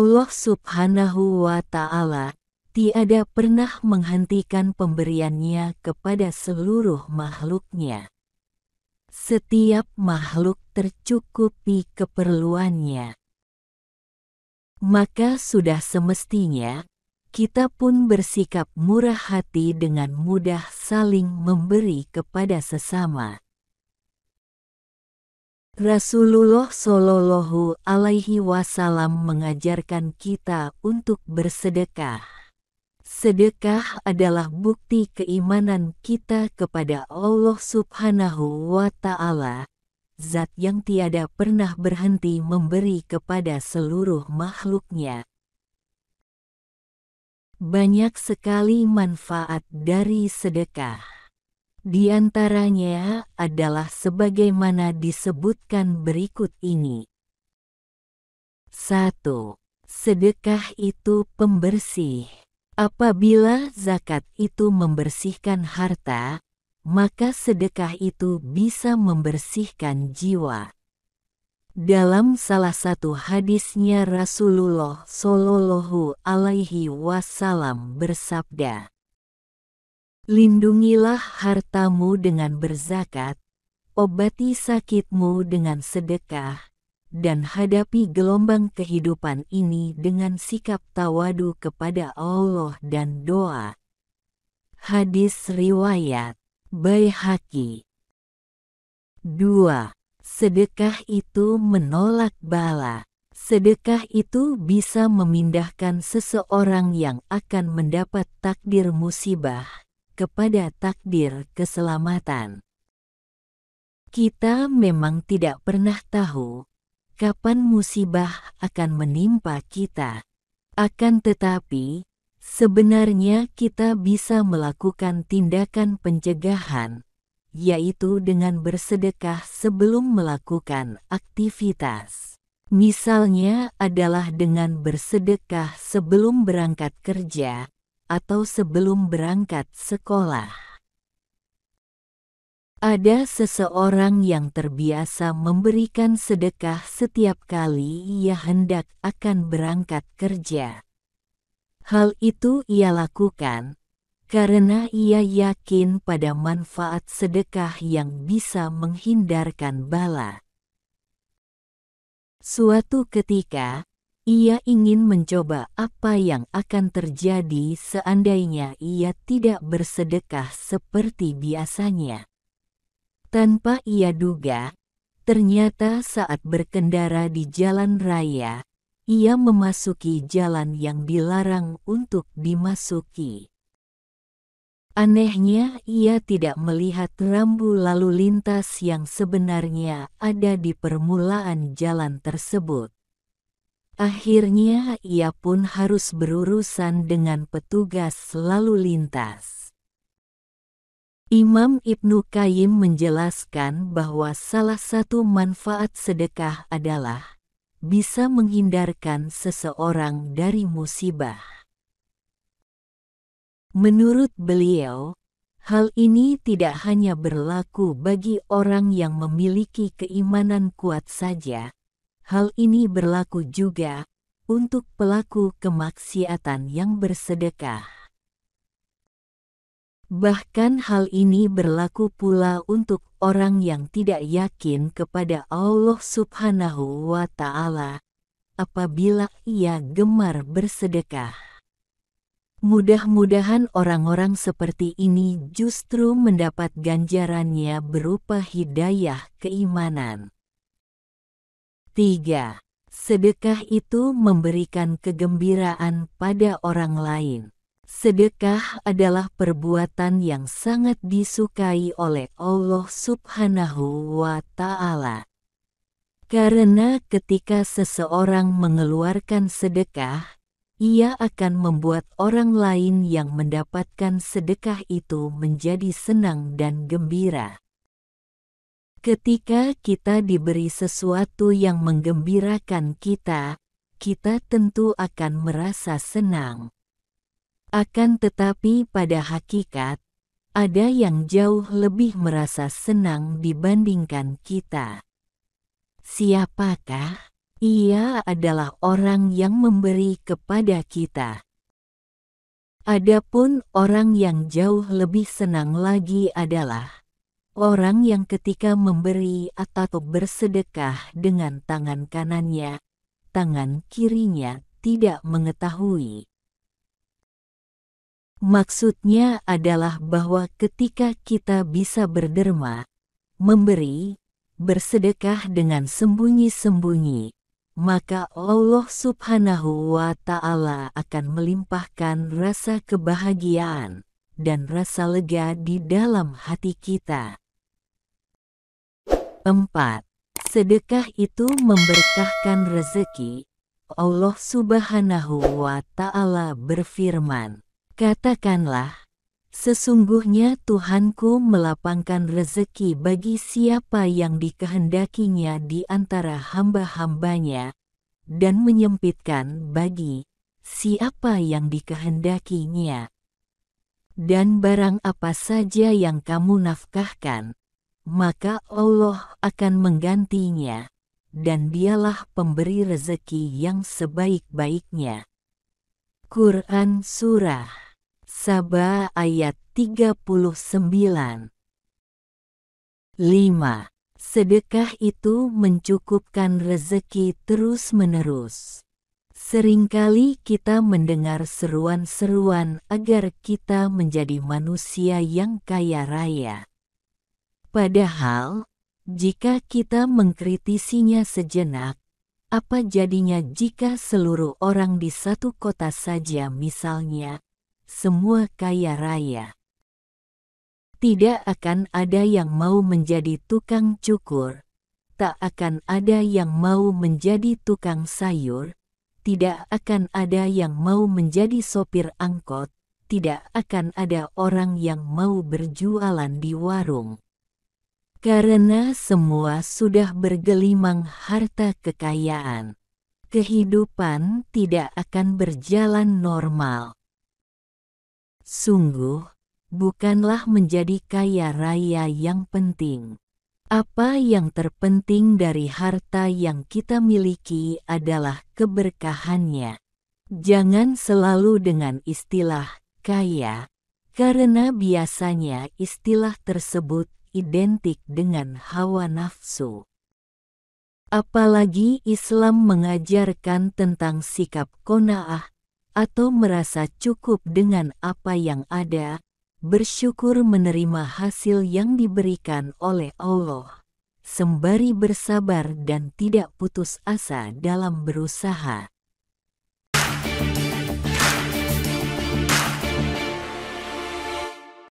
Allah Subhanahu wa Ta'ala tiada pernah menghentikan pemberiannya kepada seluruh makhluknya. Setiap makhluk tercukupi keperluannya. Maka sudah semestinya kita pun bersikap murah hati dengan mudah saling memberi kepada sesama. Rasulullah Shallallahu Alaihi Wasallam mengajarkan kita untuk bersedekah. Sedekah adalah bukti keimanan kita kepada Allah Subhanahu wa Ta'ala, zat yang tiada pernah berhenti memberi kepada seluruh makhluknya. Banyak sekali manfaat dari sedekah. Di antaranya adalah sebagaimana disebutkan berikut ini. 1. Sedekah itu pembersih. Apabila zakat itu membersihkan harta, maka sedekah itu bisa membersihkan jiwa. Dalam salah satu hadisnya Rasulullah Shallallahu alaihi wasallam bersabda, Lindungilah hartamu dengan berzakat, obati sakitmu dengan sedekah, dan hadapi gelombang kehidupan ini dengan sikap tawadu kepada Allah dan doa. Hadis Riwayat Baihaki. 2. Sedekah itu menolak bala. Sedekah itu bisa memindahkan seseorang yang akan mendapat takdir musibah kepada takdir keselamatan. Kita memang tidak pernah tahu kapan musibah akan menimpa kita. Akan tetapi, sebenarnya kita bisa melakukan tindakan pencegahan, yaitu dengan bersedekah sebelum melakukan aktivitas. Misalnya adalah dengan bersedekah sebelum berangkat kerja, atau sebelum berangkat sekolah. Ada seseorang yang terbiasa memberikan sedekah setiap kali ia hendak akan berangkat kerja. Hal itu ia lakukan karena ia yakin pada manfaat sedekah yang bisa menghindarkan bala. Suatu ketika, ia ingin mencoba apa yang akan terjadi seandainya ia tidak bersedekah seperti biasanya. Tanpa ia duga, ternyata saat berkendara di jalan raya, ia memasuki jalan yang dilarang untuk dimasuki. Anehnya, ia tidak melihat rambu lalu lintas yang sebenarnya ada di permulaan jalan tersebut. Akhirnya ia pun harus berurusan dengan petugas lalu lintas. Imam Ibnu Qayyim menjelaskan bahwa salah satu manfaat sedekah adalah bisa menghindarkan seseorang dari musibah. Menurut beliau, hal ini tidak hanya berlaku bagi orang yang memiliki keimanan kuat saja, Hal ini berlaku juga untuk pelaku kemaksiatan yang bersedekah. Bahkan hal ini berlaku pula untuk orang yang tidak yakin kepada Allah Subhanahu wa Ta'ala apabila ia gemar bersedekah. Mudah-mudahan orang-orang seperti ini justru mendapat ganjarannya berupa hidayah keimanan. 3. Sedekah itu memberikan kegembiraan pada orang lain. Sedekah adalah perbuatan yang sangat disukai oleh Allah Subhanahu wa Ta'ala. Karena ketika seseorang mengeluarkan sedekah, ia akan membuat orang lain yang mendapatkan sedekah itu menjadi senang dan gembira. Ketika kita diberi sesuatu yang menggembirakan kita, kita tentu akan merasa senang. Akan tetapi pada hakikat, ada yang jauh lebih merasa senang dibandingkan kita. Siapakah? Ia adalah orang yang memberi kepada kita. Adapun orang yang jauh lebih senang lagi adalah Orang yang ketika memberi atau bersedekah dengan tangan kanannya, tangan kirinya tidak mengetahui. Maksudnya adalah bahwa ketika kita bisa berderma, memberi, bersedekah dengan sembunyi-sembunyi, maka Allah Subhanahu wa Ta'ala akan melimpahkan rasa kebahagiaan dan rasa lega di dalam hati kita. 4. Sedekah itu memberkahkan rezeki. Allah Subhanahu wa Ta'ala berfirman, "Katakanlah, sesungguhnya Tuhanku melapangkan rezeki bagi siapa yang dikehendakinya di antara hamba-hambanya, dan menyempitkan bagi siapa yang dikehendakinya." Dan barang apa saja yang kamu nafkahkan, maka Allah akan menggantinya, dan dialah pemberi rezeki yang sebaik-baiknya. Quran Surah Sabah ayat 39 5. Sedekah itu mencukupkan rezeki terus-menerus. Seringkali kita mendengar seruan-seruan agar kita menjadi manusia yang kaya raya. Padahal, jika kita mengkritisinya sejenak, apa jadinya jika seluruh orang di satu kota saja misalnya, semua kaya raya? Tidak akan ada yang mau menjadi tukang cukur, tak akan ada yang mau menjadi tukang sayur, tidak akan ada yang mau menjadi sopir angkot, tidak akan ada orang yang mau berjualan di warung. Karena semua sudah bergelimang harta kekayaan, kehidupan tidak akan berjalan normal. Sungguh, bukanlah menjadi kaya raya yang penting, apa yang terpenting dari harta yang kita miliki adalah keberkahannya. Jangan selalu dengan istilah kaya, karena biasanya istilah tersebut identik dengan hawa nafsu. Apalagi Islam mengajarkan tentang sikap kona'ah atau merasa cukup dengan apa yang ada, bersyukur menerima hasil yang diberikan oleh Allah, sembari bersabar dan tidak putus asa dalam berusaha.